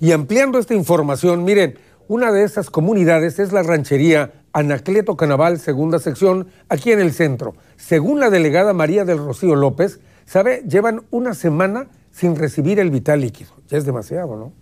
Y ampliando esta información, miren, una de esas comunidades es la ranchería Anacleto Canaval, segunda sección, aquí en el centro. Según la delegada María del Rocío López, sabe, llevan una semana sin recibir el vital líquido. Ya es demasiado, ¿no?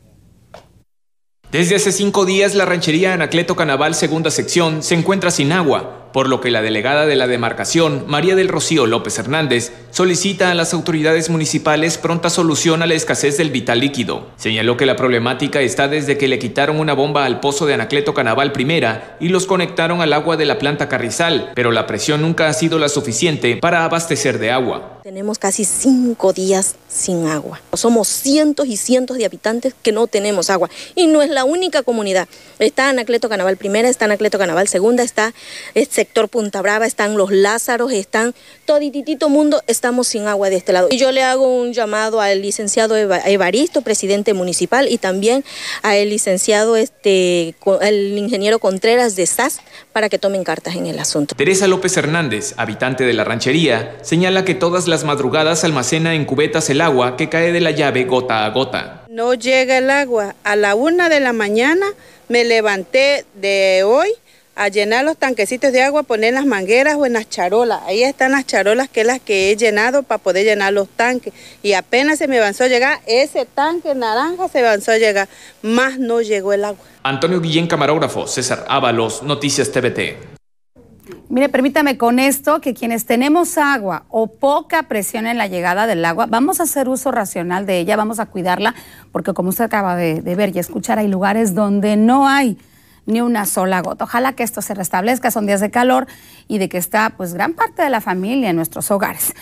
Desde hace cinco días, la ranchería Anacleto Canaval, segunda sección, se encuentra sin agua por lo que la delegada de la demarcación, María del Rocío López Hernández, solicita a las autoridades municipales pronta solución a la escasez del vital líquido. Señaló que la problemática está desde que le quitaron una bomba al pozo de Anacleto Canaval I y los conectaron al agua de la planta Carrizal, pero la presión nunca ha sido la suficiente para abastecer de agua. Tenemos casi cinco días sin agua. Somos cientos y cientos de habitantes que no tenemos agua. Y no es la única comunidad. Está Anacleto Canaval I, está Anacleto Canaval II, está este sector Punta Brava, están los Lázaros, están todititito mundo, estamos sin agua de este lado. Y yo le hago un llamado al licenciado Evaristo, presidente municipal, y también al licenciado, este, el ingeniero Contreras de SAS, para que tomen cartas en el asunto. Teresa López Hernández, habitante de la ranchería, señala que todas las madrugadas almacena en cubetas el agua que cae de la llave gota a gota. No llega el agua. A la una de la mañana me levanté de hoy a llenar los tanquecitos de agua, poner en las mangueras o en las charolas. Ahí están las charolas que es las que he llenado para poder llenar los tanques. Y apenas se me avanzó a llegar, ese tanque naranja se avanzó a llegar, más no llegó el agua. Antonio Guillén, camarógrafo, César Ábalos, Noticias TVT. Mire, permítame con esto que quienes tenemos agua o poca presión en la llegada del agua, vamos a hacer uso racional de ella, vamos a cuidarla, porque como usted acaba de, de ver y escuchar, hay lugares donde no hay ni una sola gota. Ojalá que esto se restablezca, son días de calor y de que está pues gran parte de la familia en nuestros hogares.